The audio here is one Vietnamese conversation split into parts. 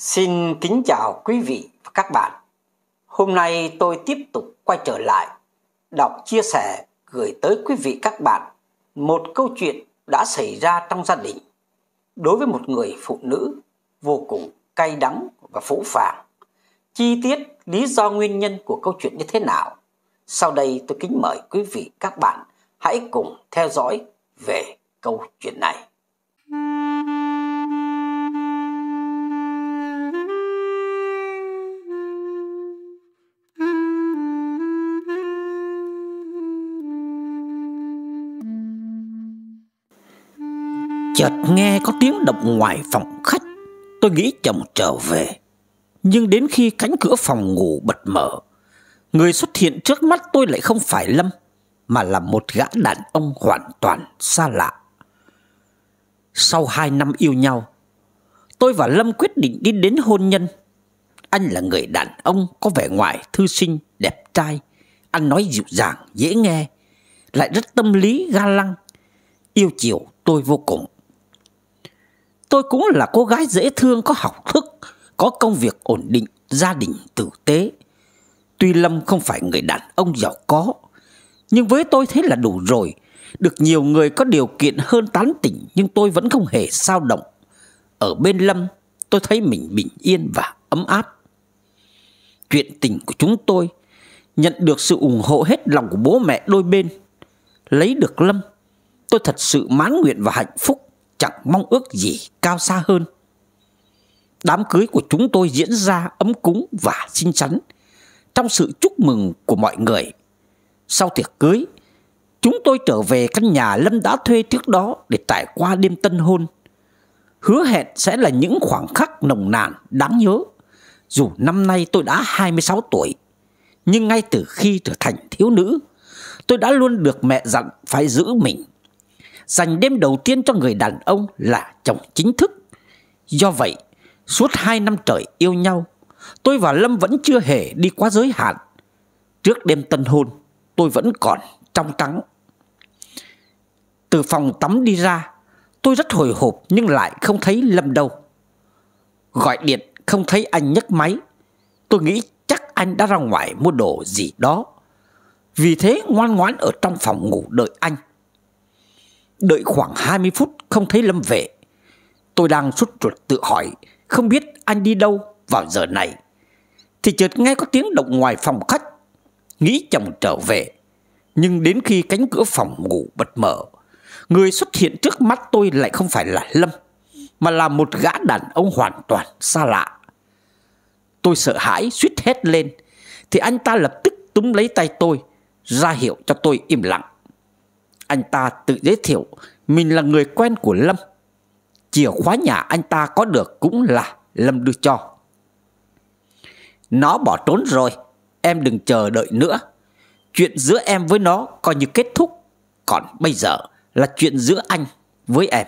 Xin kính chào quý vị và các bạn. Hôm nay tôi tiếp tục quay trở lại đọc chia sẻ gửi tới quý vị các bạn một câu chuyện đã xảy ra trong gia đình đối với một người phụ nữ vô cùng cay đắng và phũ phàng. Chi tiết lý do nguyên nhân của câu chuyện như thế nào? Sau đây tôi kính mời quý vị các bạn hãy cùng theo dõi về câu chuyện này. chợt nghe có tiếng động ngoài phòng khách Tôi nghĩ chồng trở về Nhưng đến khi cánh cửa phòng ngủ bật mở Người xuất hiện trước mắt tôi lại không phải Lâm Mà là một gã đàn ông hoàn toàn xa lạ Sau hai năm yêu nhau Tôi và Lâm quyết định đi đến hôn nhân Anh là người đàn ông có vẻ ngoài thư sinh, đẹp trai Anh nói dịu dàng, dễ nghe Lại rất tâm lý, ga lăng Yêu chiều tôi vô cùng Tôi cũng là cô gái dễ thương có học thức, có công việc ổn định, gia đình tử tế. Tuy Lâm không phải người đàn ông giàu có, nhưng với tôi thế là đủ rồi. Được nhiều người có điều kiện hơn tán tỉnh nhưng tôi vẫn không hề sao động. Ở bên Lâm, tôi thấy mình bình yên và ấm áp. Chuyện tình của chúng tôi nhận được sự ủng hộ hết lòng của bố mẹ đôi bên. Lấy được Lâm, tôi thật sự mãn nguyện và hạnh phúc chẳng mong ước gì cao xa hơn. Đám cưới của chúng tôi diễn ra ấm cúng và xinh xắn trong sự chúc mừng của mọi người. Sau tiệc cưới, chúng tôi trở về căn nhà Lâm đã thuê trước đó để trải qua đêm tân hôn. Hứa hẹn sẽ là những khoảng khắc nồng nàn, đáng nhớ. Dù năm nay tôi đã 26 tuổi, nhưng ngay từ khi trở thành thiếu nữ, tôi đã luôn được mẹ dặn phải giữ mình dành đêm đầu tiên cho người đàn ông là chồng chính thức. Do vậy, suốt hai năm trời yêu nhau, tôi và Lâm vẫn chưa hề đi quá giới hạn. Trước đêm tân hôn, tôi vẫn còn trong trắng. Từ phòng tắm đi ra, tôi rất hồi hộp nhưng lại không thấy Lâm đâu. Gọi điện không thấy anh nhấc máy. Tôi nghĩ chắc anh đã ra ngoài mua đồ gì đó. Vì thế ngoan ngoãn ở trong phòng ngủ đợi anh. Đợi khoảng 20 phút không thấy Lâm về Tôi đang sốt ruột tự hỏi Không biết anh đi đâu vào giờ này Thì chợt nghe có tiếng động ngoài phòng khách Nghĩ chồng trở về Nhưng đến khi cánh cửa phòng ngủ bật mở Người xuất hiện trước mắt tôi lại không phải là Lâm Mà là một gã đàn ông hoàn toàn xa lạ Tôi sợ hãi suýt hét lên Thì anh ta lập tức túm lấy tay tôi ra hiệu cho tôi im lặng. Anh ta tự giới thiệu mình là người quen của Lâm. Chìa khóa nhà anh ta có được cũng là Lâm đưa cho. Nó bỏ trốn rồi, em đừng chờ đợi nữa. Chuyện giữa em với nó coi như kết thúc. Còn bây giờ là chuyện giữa anh với em.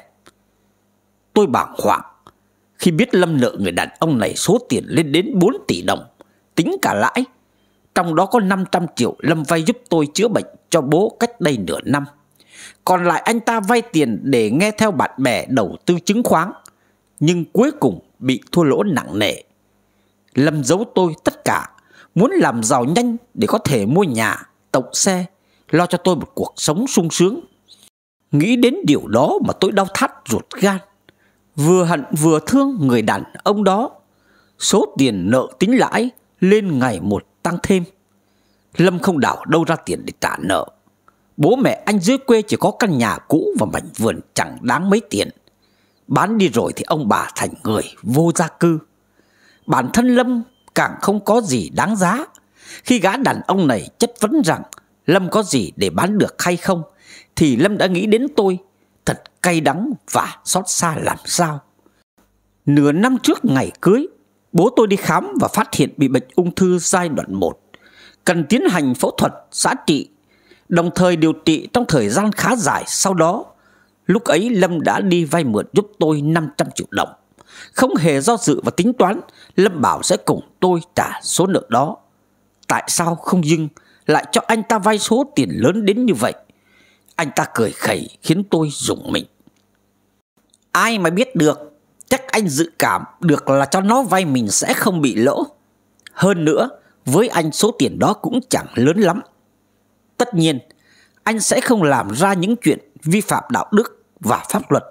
Tôi bàng hoàng khi biết Lâm nợ người đàn ông này số tiền lên đến 4 tỷ đồng, tính cả lãi. Trong đó có 500 triệu Lâm vay giúp tôi chữa bệnh cho bố cách đây nửa năm còn lại anh ta vay tiền để nghe theo bạn bè đầu tư chứng khoán, nhưng cuối cùng bị thua lỗ nặng nề. Lâm giấu tôi tất cả, muốn làm giàu nhanh để có thể mua nhà, tộc xe, lo cho tôi một cuộc sống sung sướng. Nghĩ đến điều đó mà tôi đau thắt ruột gan, vừa hận vừa thương người đàn ông đó. Số tiền nợ tính lãi lên ngày một tăng thêm. Lâm không đảo đâu ra tiền để trả nợ Bố mẹ anh dưới quê chỉ có căn nhà cũ và mảnh vườn chẳng đáng mấy tiền. Bán đi rồi thì ông bà thành người vô gia cư. Bản thân Lâm càng không có gì đáng giá. Khi gã đàn ông này chất vấn rằng Lâm có gì để bán được hay không thì Lâm đã nghĩ đến tôi thật cay đắng và xót xa làm sao. Nửa năm trước ngày cưới, bố tôi đi khám và phát hiện bị bệnh ung thư giai đoạn 1. Cần tiến hành phẫu thuật, xã trị đồng thời điều trị trong thời gian khá dài sau đó. Lúc ấy Lâm đã đi vay mượn giúp tôi 500 triệu đồng. Không hề do dự và tính toán, Lâm bảo sẽ cùng tôi trả số nợ đó. Tại sao không dưng lại cho anh ta vay số tiền lớn đến như vậy? Anh ta cười khẩy khiến tôi rùng mình. Ai mà biết được, chắc anh dự cảm được là cho nó vay mình sẽ không bị lỗ. Hơn nữa, với anh số tiền đó cũng chẳng lớn lắm tất nhiên anh sẽ không làm ra những chuyện vi phạm đạo đức và pháp luật.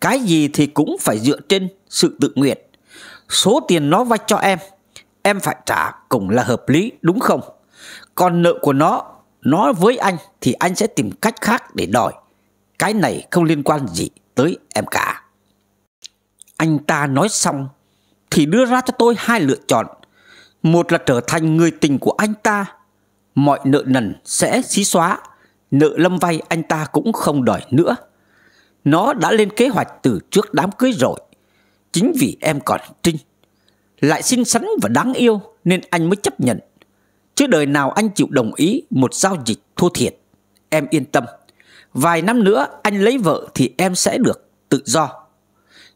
Cái gì thì cũng phải dựa trên sự tự nguyện. Số tiền nó vay cho em, em phải trả cũng là hợp lý đúng không? Còn nợ của nó, nó với anh thì anh sẽ tìm cách khác để đòi. Cái này không liên quan gì tới em cả. Anh ta nói xong thì đưa ra cho tôi hai lựa chọn. Một là trở thành người tình của anh ta mọi nợ nần sẽ xí xóa, nợ lâm vay anh ta cũng không đòi nữa. Nó đã lên kế hoạch từ trước đám cưới rồi, chính vì em còn trinh. Lại xinh xắn và đáng yêu nên anh mới chấp nhận. Chứ đời nào anh chịu đồng ý một giao dịch thua thiệt. Em yên tâm, vài năm nữa anh lấy vợ thì em sẽ được tự do.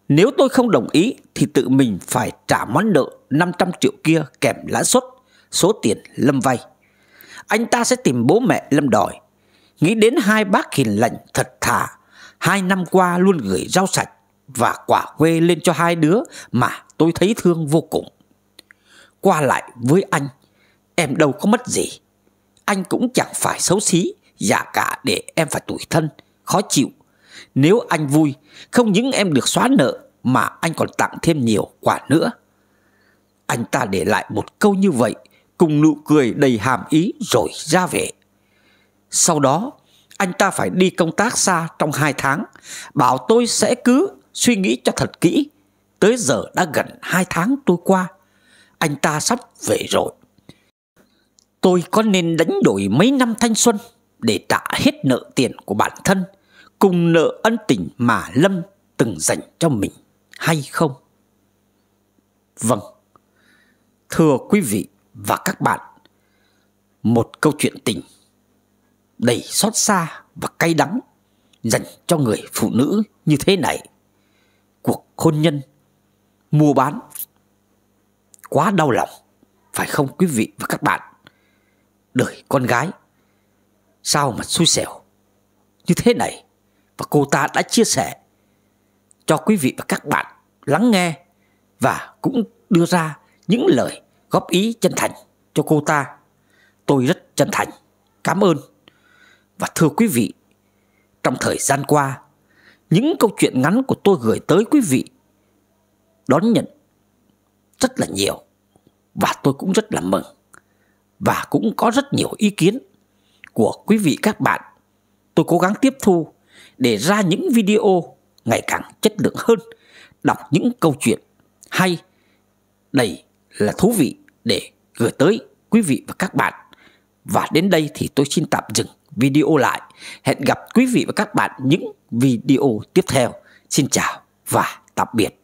Nếu tôi không đồng ý thì tự mình phải trả món nợ 500 triệu kia kèm lãi suất, số tiền lâm vay anh ta sẽ tìm bố mẹ lâm đòi. Nghĩ đến hai bác hiền lành thật thà, hai năm qua luôn gửi rau sạch và quả quê lên cho hai đứa mà tôi thấy thương vô cùng. Qua lại với anh, em đâu có mất gì. Anh cũng chẳng phải xấu xí, giả cả để em phải tủi thân, khó chịu. Nếu anh vui, không những em được xóa nợ mà anh còn tặng thêm nhiều quả nữa. Anh ta để lại một câu như vậy cùng nụ cười đầy hàm ý rồi ra về. Sau đó, anh ta phải đi công tác xa trong hai tháng, bảo tôi sẽ cứ suy nghĩ cho thật kỹ. Tới giờ đã gần hai tháng trôi qua, anh ta sắp về rồi. Tôi có nên đánh đổi mấy năm thanh xuân để trả hết nợ tiền của bản thân cùng nợ ân tình mà Lâm từng dành cho mình hay không? Vâng, thưa quý vị, và các bạn một câu chuyện tình đầy xót xa và cay đắng dành cho người phụ nữ như thế này. Cuộc hôn nhân mua bán quá đau lòng phải không quý vị và các bạn? Đời con gái sao mà xui xẻo như thế này và cô ta đã chia sẻ cho quý vị và các bạn lắng nghe và cũng đưa ra những lời góp ý chân thành cho cô ta. Tôi rất chân thành, cảm ơn. Và thưa quý vị, trong thời gian qua, những câu chuyện ngắn của tôi gửi tới quý vị đón nhận rất là nhiều và tôi cũng rất là mừng và cũng có rất nhiều ý kiến của quý vị các bạn. Tôi cố gắng tiếp thu để ra những video ngày càng chất lượng hơn, đọc những câu chuyện hay đầy là thú vị để gửi tới quý vị và các bạn. Và đến đây thì tôi xin tạm dừng video lại. Hẹn gặp quý vị và các bạn những video tiếp theo. Xin chào và tạm biệt.